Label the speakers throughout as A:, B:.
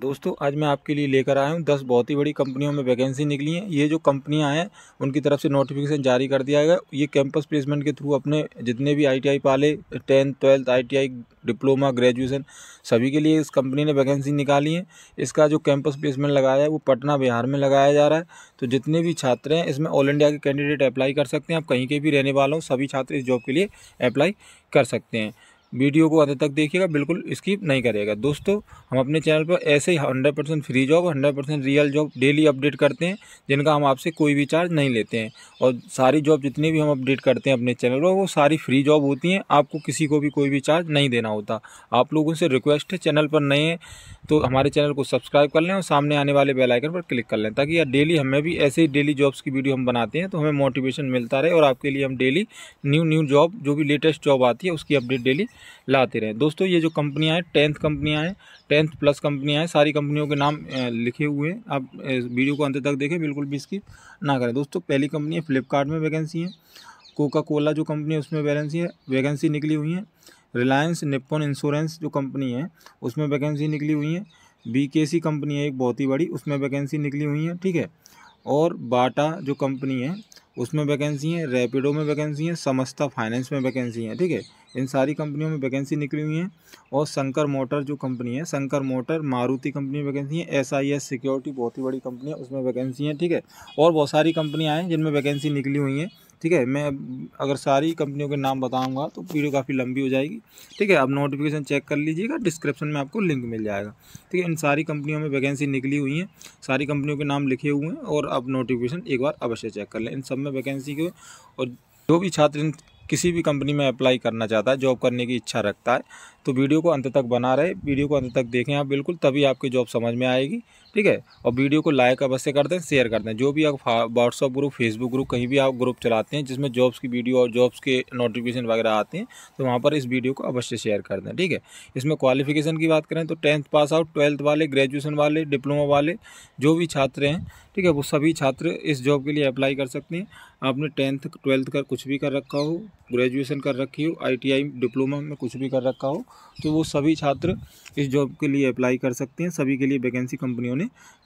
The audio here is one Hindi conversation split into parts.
A: दोस्तों आज मैं आपके लिए लेकर आया हूँ दस बहुत ही बड़ी कंपनियों में वैकेंसी निकली हैं ये जो कंपनियां हैं उनकी तरफ से नोटिफिकेशन जारी कर दिया गया ये कैंपस प्लेसमेंट के थ्रू अपने जितने भी आईटीआई पाले tenth twelfth ITI diploma graduation सभी के लिए इस कंपनी ने वैकेंसी निकाली है इसका जो कैंपस प्लेसमेंट लगाया है वो पटना बिहार में लगाया जा रहा है तो जितने भी छात्र हैं इसमें ऑल इंडिया के कैंडिडेट अप्लाई कर सकते हैं आप कहीं के भी रहने वाले हों सभी छात्र इस जॉब के लिए अप्लाई कर सकते हैं वीडियो को अंत तक देखिएगा बिल्कुल स्किप नहीं करेगा दोस्तों हम अपने चैनल पर ऐसे ही hundred percent free job hundred percent real job daily update करते हैं जिनका हम आपसे कोई भी चार्ज नहीं लेते हैं और सारी जॉब जितनी भी हम अपडेट करते हैं अपने चैनल पर वो सारी फ्री जॉब होती हैं आपको किसी को भी कोई भी चार्ज नहीं देना होता आप लोगों से रिक्वेस्ट है चैनल पर नए हैं तो हमारे चैनल को सब्सक्राइब कर लें और सामने आने वाले बेलाइकन पर क्लिक कर लें ताकि यार डेली हमें भी ऐसे ही डेली जॉब्स की वीडियो हम बनाते हैं तो हमें मोटिवेशन मिलता रहे और आपके लिए हम डेली न्यू न्यू जॉब जो भी लेटेस्ट जॉब आती है उसकी अपडेट डेली लाते रहें दोस्तों ये जो कंपनियाँ हैं टेंथ कंपनियाँ हैं टेंथ प्लस कंपनियाँ हैं सारी कंपनियों के नाम लिखे हुए हैं आप वीडियो को अंत तक देखें बिल्कुल भी स्किप ना करें दोस्तों पहली कंपनी है फ्लिपकार्ट में वैकेंसी है कोका कोला जो कंपनी है उसमें वैकेंसी है वैकेंसी निकली हुई है रिलायंस निप्पॉन इंश्योरेंस जो कंपनी है उसमें वैकेंसी निकली हुई है बीकेसी कंपनी है एक बहुत ही बड़ी उसमें वैकेंसी निकली हुई है ठीक है और बाटा जो कंपनी है उसमें वैकेंसी हैं रैपिडो में वैकेंसी हैं समस्ता फाइनेंस में वैकेंसी हैं ठीक है इन सारी कंपनियों में वैकेंसी निकली हुई हैं और शंकर मोटर जो कंपनी है Shankar motor Maruti company vacancy है एस आई एस सिक्योरिटी बहुत ही बड़ी कंपनी है उसमें वैकेंसी हैं ठीक है और बहुत सारी कंपनियाँ हैं जिनमें वैकेंसी निकली हुई हैं ठीक है मैं अगर सारी कंपनियों के नाम बताऊँगा तो वीडियो काफ़ी लंबी हो जाएगी ठीक है आप नोटिफिकेशन चेक कर लीजिएगा डिस्क्रिप्शन में आपको लिंक मिल जाएगा ठीक है इन सारी कंपनियों में वैकेंसी निकली हुई हैं सारी कंपनियों के नाम लिखे हुए हैं और आप नोटिफिकेशन एक बार अवश्य चेक कर लें इन सब में वैकेंसी के और जो भी छात्र इन किसी भी कंपनी में अप्लाई करना चाहता है जॉब करने की इच्छा रखता है तो वीडियो को अंत तक बना रहे वीडियो को अंत तक देखें आप बिल्कुल तभी आपकी जॉब समझ में आएगी ठीक है और वीडियो को लाइक अवश्य कर दें शेयर कर दें जो भी आप व्हाट्सअप ग्रुप फेसबुक ग्रुप कहीं भी आप ग्रुप चलाते हैं जिसमें जॉब्स की वीडियो और जॉब्स के नोटिफिकेशन वगैरह आते हैं तो वहाँ पर इस वीडियो को अवश्य शेयर कर दें ठीक है इसमें क्वालिफिकेशन की बात करें तो टेंथ पास आउट ट्वेल्थ वाले ग्रेजुएशन वाले डिप्लोमा वाले जो भी छात्र हैं ठीक है वो सभी छात्र इस जॉब के लिए अप्लाई कर सकते हैं आपने टेंथ ट्वेल्थ कर कुछ भी कर रखा हो ग्रेजुएशन कर रखी हो आईटीआई डिप्लोमा में कुछ भी कर रखा हो तो वो सभी छात्र इस जॉब के लिए अप्लाई कर सकते हैं सभी के लिए वैकेंसी कंपनियों ने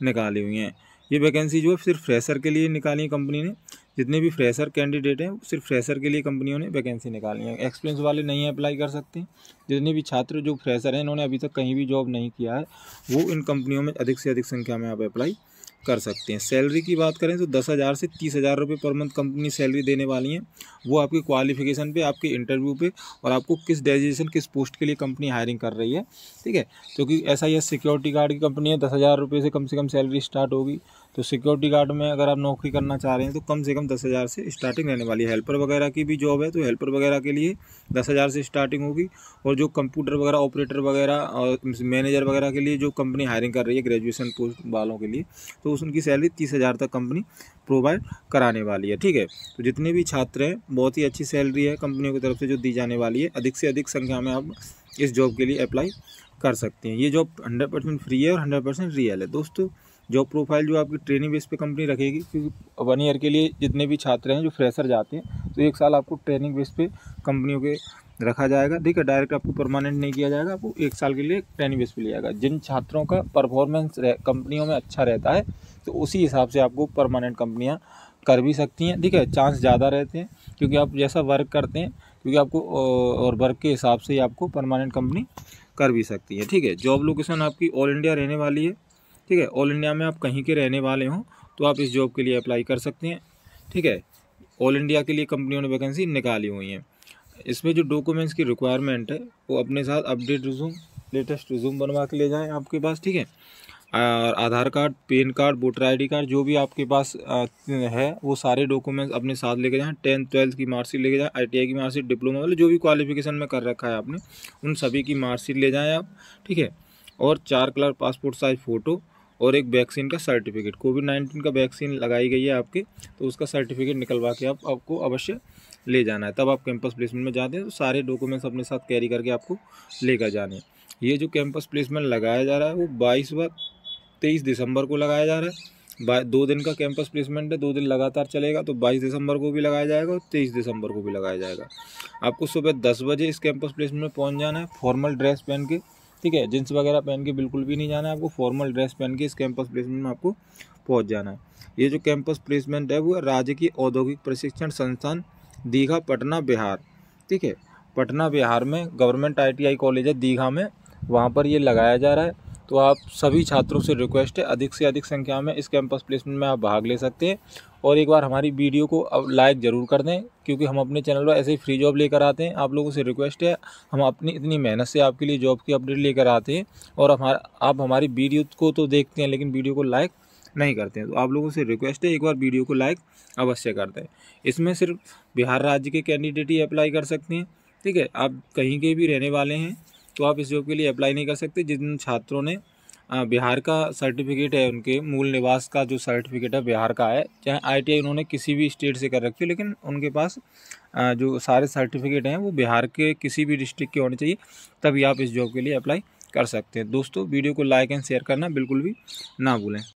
A: निकाली हुई हैं ये वैकेंसी जो है सिर्फ फ्रेशर के लिए निकाली है कंपनी ने जितने भी फ्रेशर कैंडिडेट हैं सिर्फ फ्रेशर के लिए कंपनियों ने वैकेंसी निकाली है एक्सपीरियंस वाले नहीं अप्लाई कर सकते जितने भी छात्र जो फ्रेशर हैं इन्होंने अभी तक कहीं भी जॉब नहीं किया है वो इन कंपनियों में अधिक से अधिक संख्या में आप अप्लाई कर सकते हैं सैलरी की बात करें तो दस हज़ार से तीस हज़ार रुपये पर मंथ कंपनी सैलरी देने वाली हैं वो आपके क्वालिफिकेशन पे आपके इंटरव्यू पे और आपको किस डेजिनेशन किस पोस्ट के लिए कंपनी हायरिंग कर रही है ठीक है क्योंकि ऐसा यह सिक्योरिटी गार्ड की कंपनी है दस हज़ार रुपये से कम से कम सैलरी स्टार्ट होगी तो सिक्योरिटी गार्ड में अगर आप नौकरी करना चाह रहे हैं तो कम से कम दस हज़ार से स्टार्टिंग रहने वाली हेल्पर वगैरह की भी जॉब है तो हेल्पर वगैरह के लिए दस हज़ार से स्टार्टिंग होगी और जो कंप्यूटर वगैरह ऑपरेटर वगैरह और मैनेजर वगैरह के लिए जो कंपनी हायरिंग कर रही है ग्रेजुएसन पोस्ट वालों के लिए तो उस उनकी सैलरी तीस हज़ार तक कंपनी प्रोवाइड कराने वाली है ठीक है तो जितने भी छात्र हैं बहुत ही अच्छी सैलरी है कंपनियों की तरफ से जो दी जाने वाली है अधिक से अधिक संख्या में आप इस जॉब के लिए अप्लाई कर सकते हैं ये जॉब हंड्रेड परसेंट फ्री है और हंड्रेड परसेंट रियल है दोस्तों जॉब प्रोफाइल जो आपकी ट्रेनिंग बेस पे कंपनी रखेगी क्योंकि वन ईयर के लिए जितने भी छात्र हैं जो फ्रेशर जाते हैं तो एक साल आपको ट्रेनिंग बेस पे कंपनियों के रखा जाएगा ठीक है डायरेक्ट आपको परमानेंट नहीं किया जाएगा आपको एक साल के लिए ट्रेनिंग बेस पे लिया जाएगा जिन छात्रों का परफॉर्मेंस कंपनियों में अच्छा रहता है तो उसी हिसाब से आपको परमानेंट कंपनियाँ कर भी सकती हैं ठीक है चांस ज़्यादा रहते हैं क्योंकि आप जैसा वर्क करते हैं क्योंकि आपको और वर्क के हिसाब से ही आपको परमानेंट कंपनी कर भी सकती है ठीक है जॉब लोकेशन आपकी ऑल इंडिया रहने वाली है ठीक है ऑल इंडिया में आप कहीं के रहने वाले हों तो आप इस जॉब के लिए अप्लाई कर सकते हैं ठीक है ऑल इंडिया के लिए कंपनियों ने वैकेंसी निकाली हुई हैं इसमें जो डॉक्यूमेंट्स की रिक्वायरमेंट है वो अपने साथ अपडेट रिज्यूम लेटेस्ट रिज्यूम बनवा के ले जाएँ आपके पास ठीक है और Aadhaar card PAN card voter ID card जो भी आपके पास है वो सारे डॉक्यूमेंट्स अपने साथ लेके जाएं टेंथ ट्वेल्थ की मार्कशीट लेके जाएं आईटीआई की मार्कशीट डिप्लोमा वाले जो भी क्वालिफिकेशन में कर रखा है आपने उन सभी की मार्कशीट ले जाएँ आप ठीक है और चार कलर पासपोर्ट साइज़ फ़ोटो और एक वैक्सीन का सर्टिफिकेट कोविड नाइन्टीन का वैक्सीन लगाई गई है आपके तो उसका सर्टिफिकेट निकलवा के आप आपको अवश्य ले जाना है तब आप कैंपस प्लेसमेंट में जाते हैं तो सारे डॉक्यूमेंट्स अपने साथ कैरी करके आपको लेकर जाने हैं ये जो कैंपस प्लेसमेंट लगाया जा रहा है वो बाईस बार तेईस दिसंबर को लगाया जा रहा है दो दिन का कैंपस प्लेसमेंट है दो दिन लगातार चलेगा तो बाईस दिसंबर को भी लगाया जाएगा और तेईस दिसंबर को भी लगाया जाएगा आपको सुबह दस बजे इस कैंपस प्लेसमेंट में पहुंच जाना है फॉर्मल ड्रेस पहन के ठीक है जींस वगैरह पहन के बिल्कुल भी नहीं जाना है आपको फॉर्मल ड्रेस पहन के इस कैंपस प्लेसमेंट में आपको पहुँच जाना है ये जो कैंपस प्लेसमेंट है वो राजकीय औद्योगिक प्रशिक्षण संस्थान दीघा पटना बिहार ठीक है पटना बिहार में गवर्नमेंट आई कॉलेज है दीघा में वहाँ पर ये लगाया जा रहा है तो आप सभी छात्रों से रिक्वेस्ट है अधिक से अधिक संख्या में इस कैंपस प्लेसमेंट में आप भाग ले सकते हैं और एक बार हमारी वीडियो को अब लाइक ज़रूर कर दें क्योंकि हम अपने चैनल पर ऐसे ही फ्री जॉब लेकर आते हैं आप लोगों से रिक्वेस्ट है हम अपनी इतनी मेहनत से आपके लिए जॉब की अपडेट लेकर आते हैं और हमारा आप हमारी वीडियो को तो देखते हैं लेकिन वीडियो को लाइक नहीं करते हैं तो आप लोगों से रिक्वेस्ट है एक बार वीडियो को लाइक अवश्य कर दें इसमें सिर्फ बिहार राज्य के कैंडिडेट ही अप्लाई कर सकते हैं ठीक है आप कहीं के भी रहने वाले हैं तो आप इस जॉब के लिए अप्लाई नहीं कर सकते जिन छात्रों ने बिहार का सर्टिफिकेट है उनके मूल निवास का जो सर्टिफिकेट है बिहार का है चाहे आईटीआई उन्होंने किसी भी स्टेट से कर रखी हो लेकिन उनके पास जो सारे सर्टिफिकेट हैं वो बिहार के किसी भी डिस्ट्रिक्ट के होने चाहिए तभी आप इस जॉब के लिए अप्लाई कर सकते हैं दोस्तों वीडियो को लाइक एंड शेयर करना बिल्कुल भी ना भूलें